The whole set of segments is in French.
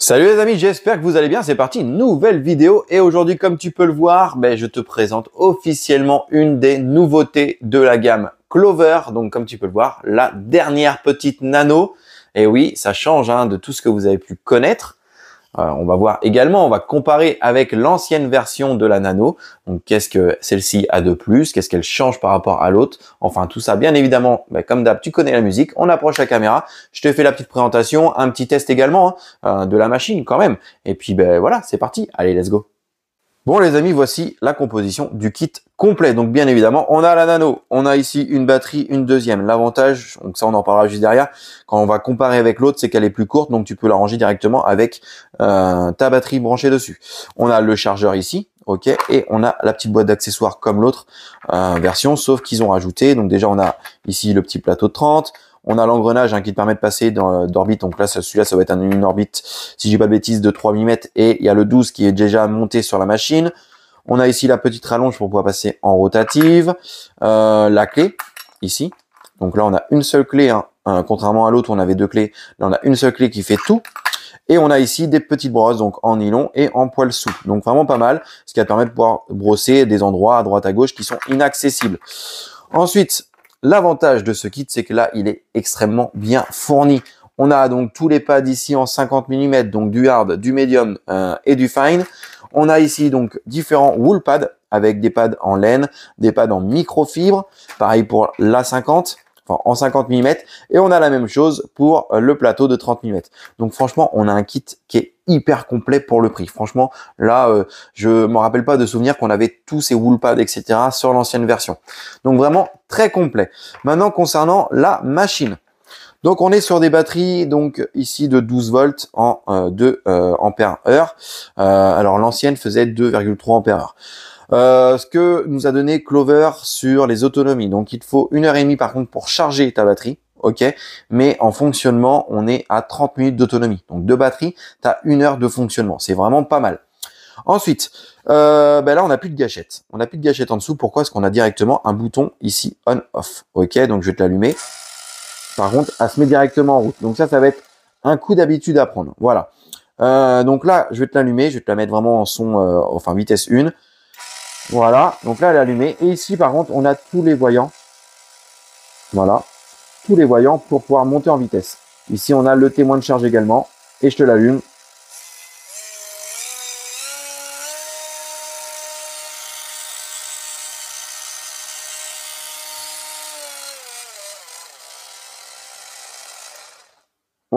Salut les amis, j'espère que vous allez bien, c'est parti, nouvelle vidéo et aujourd'hui comme tu peux le voir, ben, je te présente officiellement une des nouveautés de la gamme Clover, donc comme tu peux le voir, la dernière petite nano, et oui, ça change hein, de tout ce que vous avez pu connaître, euh, on va voir également, on va comparer avec l'ancienne version de la Nano. Donc, qu'est-ce que celle-ci a de plus Qu'est-ce qu'elle change par rapport à l'autre Enfin, tout ça, bien évidemment, bah, comme d'hab, tu connais la musique. On approche la caméra. Je te fais la petite présentation, un petit test également hein, euh, de la machine quand même. Et puis, ben, voilà, c'est parti. Allez, let's go. Bon les amis, voici la composition du kit complet. Donc bien évidemment, on a la nano, on a ici une batterie, une deuxième. L'avantage, donc ça on en parlera juste derrière, quand on va comparer avec l'autre, c'est qu'elle est plus courte, donc tu peux la ranger directement avec euh, ta batterie branchée dessus. On a le chargeur ici, ok, et on a la petite boîte d'accessoires comme l'autre euh, version, sauf qu'ils ont rajouté, donc déjà on a ici le petit plateau de 30, on a l'engrenage hein, qui te permet de passer d'orbite. Donc là, celui-là, ça va être une orbite, si j'ai pas de bêtises, de 3 mm. Et il y a le 12 qui est déjà monté sur la machine. On a ici la petite rallonge pour pouvoir passer en rotative. Euh, la clé, ici. Donc là, on a une seule clé. Hein. Euh, contrairement à l'autre, on avait deux clés. Là, on a une seule clé qui fait tout. Et on a ici des petites brosses, donc en nylon et en poils sous Donc vraiment pas mal, ce qui va permettre de pouvoir brosser des endroits à droite à gauche qui sont inaccessibles. Ensuite, L'avantage de ce kit, c'est que là, il est extrêmement bien fourni. On a donc tous les pads ici en 50 mm, donc du hard, du medium euh, et du fine. On a ici donc différents wool pads avec des pads en laine, des pads en microfibre. Pareil pour l'A50 en 50 mm. Et on a la même chose pour euh, le plateau de 30 mm. Donc franchement, on a un kit qui est hyper complet pour le prix. Franchement, là, euh, je me rappelle pas de souvenir qu'on avait tous ces pads, etc. sur l'ancienne version. Donc vraiment très complet. Maintenant, concernant la machine. Donc on est sur des batteries donc ici de 12 volts en 2 euh, ampères heure. alors l'ancienne faisait 2,3 ampères heure. Euh, ce que nous a donné Clover sur les autonomies. Donc il te faut une heure et demie par contre pour charger ta batterie. Ok, mais en fonctionnement, on est à 30 minutes d'autonomie. Donc de batterie, tu as une heure de fonctionnement. C'est vraiment pas mal. Ensuite, euh, ben là, on n'a plus de gâchette. On n'a plus de gâchette en dessous. Pourquoi Parce qu'on a directement un bouton ici on/off. Ok, donc je vais te l'allumer. Par contre, elle se met directement en route. Donc ça, ça va être un coup d'habitude à prendre. Voilà. Euh, donc là, je vais te l'allumer. Je vais te la mettre vraiment en son, enfin vitesse 1. Voilà, donc là elle est allumée. Et ici par contre, on a tous les voyants. Voilà, tous les voyants pour pouvoir monter en vitesse. Ici on a le témoin de charge également. Et je te l'allume.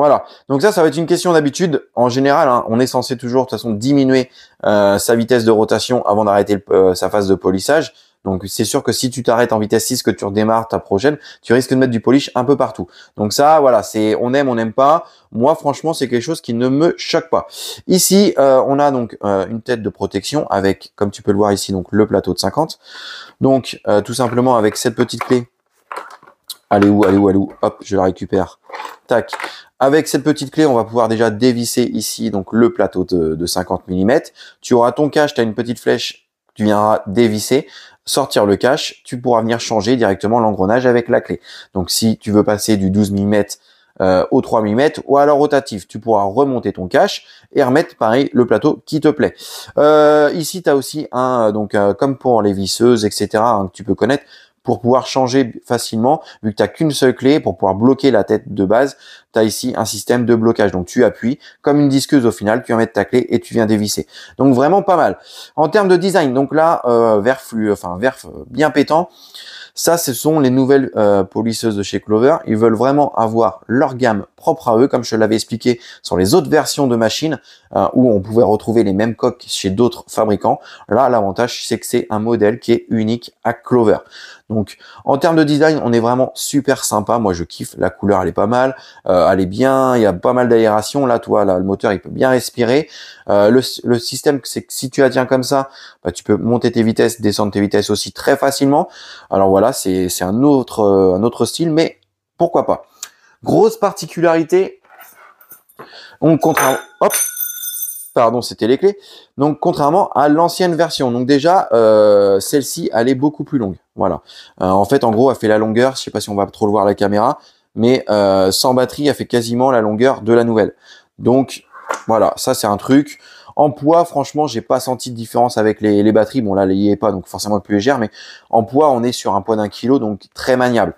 Voilà. Donc ça, ça va être une question d'habitude. En général, hein. on est censé toujours de toute façon diminuer euh, sa vitesse de rotation avant d'arrêter euh, sa phase de polissage. Donc c'est sûr que si tu t'arrêtes en vitesse 6, que tu redémarres ta prochaine, tu risques de mettre du polish un peu partout. Donc ça, voilà, c'est on aime, on n'aime pas. Moi, franchement, c'est quelque chose qui ne me choque pas. Ici, euh, on a donc une tête de protection avec, comme tu peux le voir ici, donc le plateau de 50. Donc tout simplement avec cette petite clé. Allez où, allez où, allez où Hop, je la récupère. Avec cette petite clé, on va pouvoir déjà dévisser ici donc le plateau de, 50 mm. Tu auras ton cache, tu as une petite flèche, tu viendras dévisser, sortir le cache, tu pourras venir changer directement l'engrenage avec la clé. Donc si tu veux passer du 12 mm euh, au 3 mm ou alors rotatif. Tu pourras remonter ton cache et remettre pareil le plateau qui te plaît. Euh, ici, tu as aussi un euh, donc comme pour les visseuses, etc. Hein, que tu peux connaître, pour pouvoir changer facilement, vu que tu n'as qu'une seule clé pour pouvoir bloquer la tête de base, tu as ici un système de blocage. Donc tu appuies comme une disqueuse au final, tu mettre ta clé et tu viens dévisser. Donc vraiment pas mal. En termes de design, donc là, euh, enfin, bien pétant, ça, ce sont les nouvelles policeuses polisseuses de chez Clover. Ils veulent vraiment avoir leur gamme propre à eux, comme je l'avais expliqué sur les autres versions de machines euh, où on pouvait retrouver les mêmes coques chez d'autres fabricants. Là, l'avantage, c'est que c'est un modèle qui est unique à Clover. Donc, en termes de design, on est vraiment super sympa. Moi, je kiffe. La couleur, elle est pas mal. Euh, elle est bien. Il y a pas mal d'aération. Là, toi, là, le moteur, il peut bien respirer. Euh, le, le, système, c'est que si tu la tiens comme ça, bah, tu peux monter tes vitesses, descendre tes vitesses aussi très facilement. Alors voilà c'est un autre, euh, un autre style, mais pourquoi pas. Grosse particularité, on hop, pardon, c'était les clés. Donc contrairement à l'ancienne version, donc déjà euh, celle-ci allait beaucoup plus longue. Voilà. Euh, en fait, en gros, elle fait la longueur. Je sais pas si on va trop le voir la caméra, mais sans batterie, a fait quasiment la longueur de la nouvelle. Donc voilà, ça c'est un truc. En poids, franchement, j'ai pas senti de différence avec les, batteries. Bon, là, il y est pas, donc forcément plus légère, mais en poids, on est sur un poids d'un kilo, donc très maniable.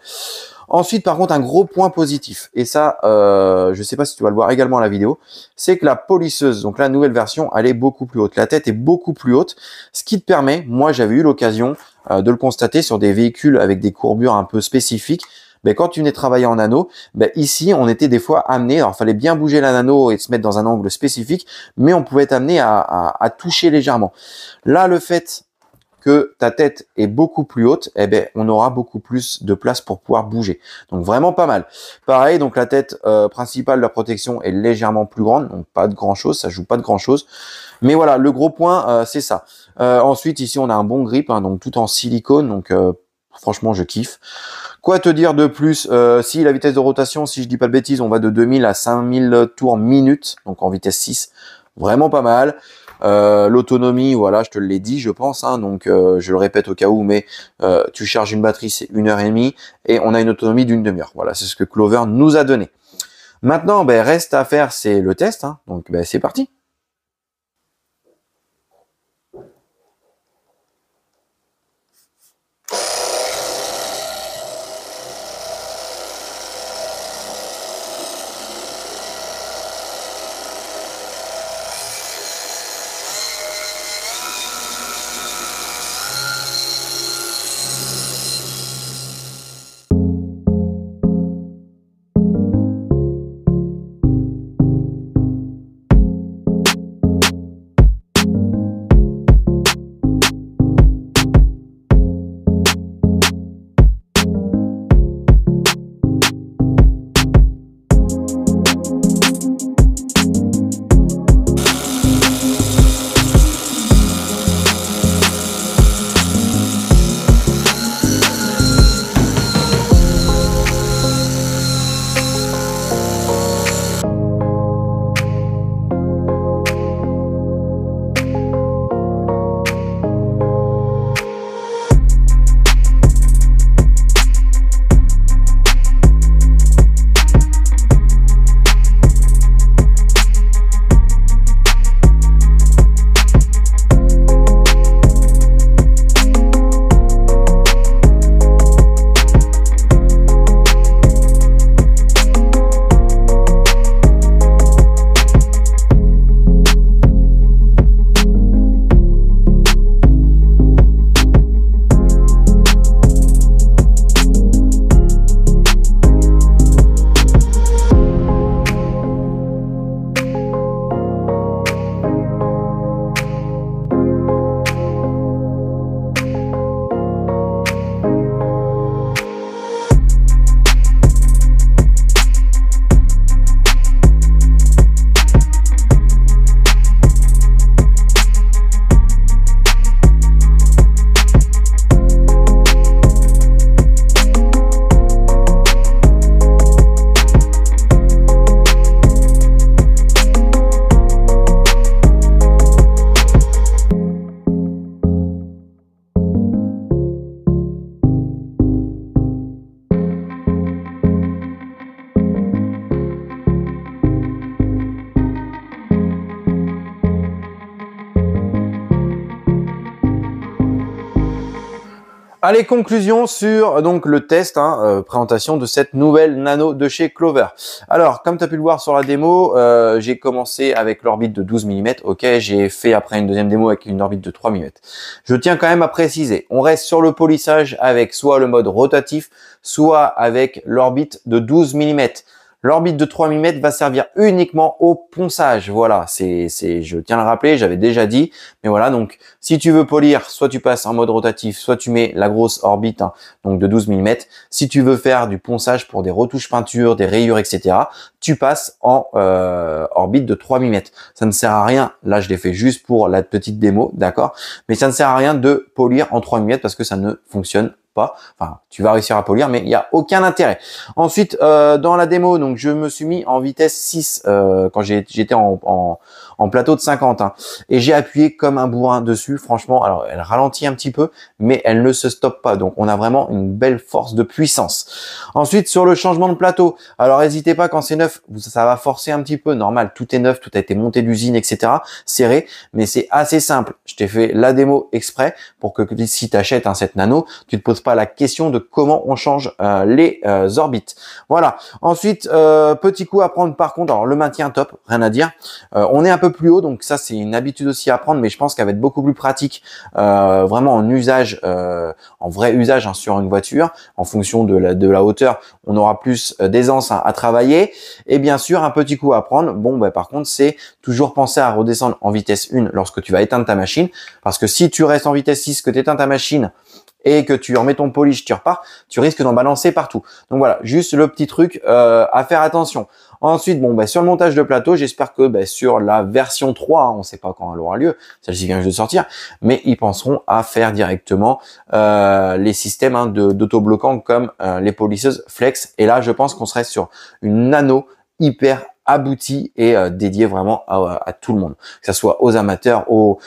Ensuite, par contre, un gros point positif, et ça, euh, je ne sais pas si tu vas le voir également à la vidéo, c'est que la polisseuse, donc la nouvelle version, elle est beaucoup plus haute. La tête est beaucoup plus haute, ce qui te permet, moi j'avais eu l'occasion euh, de le constater sur des véhicules avec des courbures un peu spécifiques, ben, quand tu venais travailler en nano, ben, ici, on était des fois amené, alors fallait bien bouger la nano et se mettre dans un angle spécifique, mais on pouvait être amené à, toucher légèrement. Là, le fait que ta tête est beaucoup plus haute, eh ben on aura beaucoup plus de place pour pouvoir bouger. Donc vraiment pas mal. Pareil, donc la tête euh, principale de la protection est légèrement plus grande, donc pas de grand chose, ça joue pas de grand chose. Mais voilà, le gros point euh, c'est ça. Euh, ensuite ici on a un bon grip, hein, donc tout en silicone, donc Franchement, je kiffe. Quoi te dire de plus euh, Si la vitesse de rotation, si je dis pas de bêtises, on va de 2000 à 5000 tours minute, donc en vitesse 6. Vraiment pas mal. Euh, l'autonomie, voilà, je te l'ai dit, je pense. Hein, donc, euh, je le répète au cas où, mais tu charges une batterie, c'est une heure et demie, et on a une autonomie d'une demi-heure. Voilà, c'est ce que Clover nous a donné. Maintenant, ben, reste à faire, c'est le test. Hein, donc, ben, c'est parti. Allez, conclusion sur euh, donc le test, hein, euh, présentation de cette nouvelle nano de chez Clover. Alors, comme tu as pu le voir sur la démo, euh, j'ai commencé avec l'orbite de 12 mm. Ok, j'ai fait après une deuxième démo avec une orbite de 3 mm. Je tiens quand même à préciser, on reste sur le polissage avec soit le mode rotatif, soit avec l'orbite de 12 mm. L'orbite de 3 mm va servir uniquement au ponçage. Voilà, c'est, je tiens à le rappeler, j'avais déjà dit, mais voilà. Donc, si tu veux polir, soit tu passes en mode rotatif, soit tu mets la grosse orbite, hein, donc de 12 mm. Si tu veux faire du ponçage pour des retouches peinture, des rayures, etc., tu passes en euh, orbite de 3 mm. Ça ne sert à rien. Là, je l'ai fait juste pour la petite démo, d'accord Mais ça ne sert à rien de polir en 3 mm parce que ça ne fonctionne pas. Enfin, tu vas réussir à polir, mais il n'y a aucun intérêt. Ensuite, euh, dans la démo, donc je me suis mis en vitesse 6 euh, quand j'étais en, en, plateau de 50. Hein. et j'ai appuyé comme un bourrin dessus. Franchement, alors elle ralentit un petit peu, mais elle ne se stoppe pas. Donc on a vraiment une belle force de puissance. Ensuite, sur le changement de plateau, alors n'hésitez pas quand c'est neuf, ça va forcer un petit peu. Normal, tout est neuf, tout a été monté d'usine, etc. Serré, mais c'est assez simple. Je t'ai fait la démo exprès pour que si tu achètes hein, cette nano, tu te poses pas la question de comment on change euh, les euh, orbites. Voilà. Ensuite, euh, petit coup à prendre par contre. Alors le maintien top, rien à dire. on est un peu plus haut, donc ça c'est une habitude aussi à prendre, mais je pense qu'elle va être beaucoup plus pratique, vraiment en usage, en vrai usage hein, sur une voiture, en fonction de la, de la hauteur, on aura plus d'aisance à travailler. Et bien sûr, un petit coup à prendre. Bon, ben par contre, c'est toujours penser à redescendre en vitesse 1 lorsque tu vas éteindre ta machine, parce que si tu restes en vitesse 6, que tu éteins ta machine, et que tu en mets ton polish, tu repars, tu risques d'en balancer partout. Donc voilà, juste le petit truc euh, à faire attention. Ensuite, bon, bah, sur le montage de plateau, j'espère que bah, sur la version 3, hein, on ne sait pas quand elle aura lieu, celle-ci vient de sortir, mais ils penseront à faire directement euh, les systèmes hein, comme euh, les polisseuses flex. Et là, je pense qu'on serait sur une nano hyper abouti et euh, dédié vraiment à, tout le monde, que ce soit aux amateurs, aux,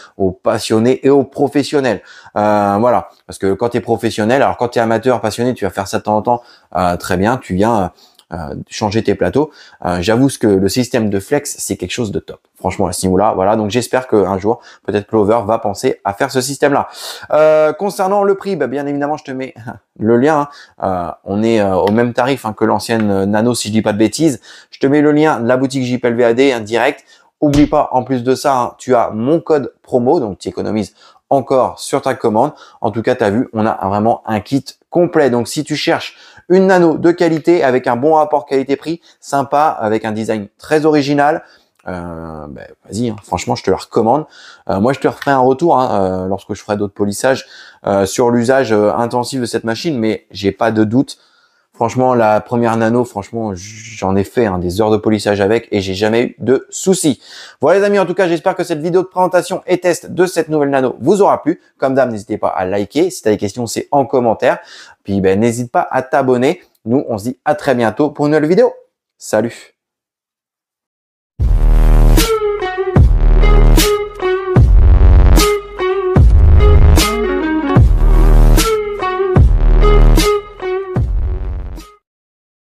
passionnés et aux professionnels. Euh, voilà, parce que quand tu es professionnel, alors quand tu es amateur, passionné, tu vas faire ça de temps en temps, euh, très bien, tu viens euh, changer tes plateaux. Euh, j'avoue que le système de flex, c'est quelque chose de top. Franchement, à ce niveau-là, voilà. Donc j'espère qu'un jour, peut-être Clover va penser à faire ce système-là. Euh, concernant le prix, bah, bien évidemment, je te mets le lien. Hein. on est au même tarif hein, que l'ancienne Nano, si je dis pas de bêtises. Je te mets le lien de la boutique JPLVAD hein, direct. Oublie pas, en plus de ça, hein, tu as mon code promo, donc tu économises encore sur ta commande. En tout cas, tu as vu, on a vraiment un kit complet. Donc si tu cherches une nano de qualité avec un bon rapport qualité-prix, sympa, avec un design très original. Euh, ben, vas-y, hein. franchement, je te la recommande. Euh, moi, je te referai un retour hein, euh, lorsque je ferai d'autres polissages sur l'usage intensif de cette machine, mais j'ai pas de doute Franchement, la première nano, franchement, j'en ai fait un hein, des heures de polissage avec et j'ai jamais eu de soucis. Voilà les amis, en tout cas, j'espère que cette vidéo de présentation et test de cette nouvelle nano vous aura plu. Comme d'hab, n'hésitez pas à liker. Si tu as des questions, c'est en commentaire. Puis ben, n'hésite pas à t'abonner. Nous, on se dit à très bientôt pour une nouvelle vidéo. Salut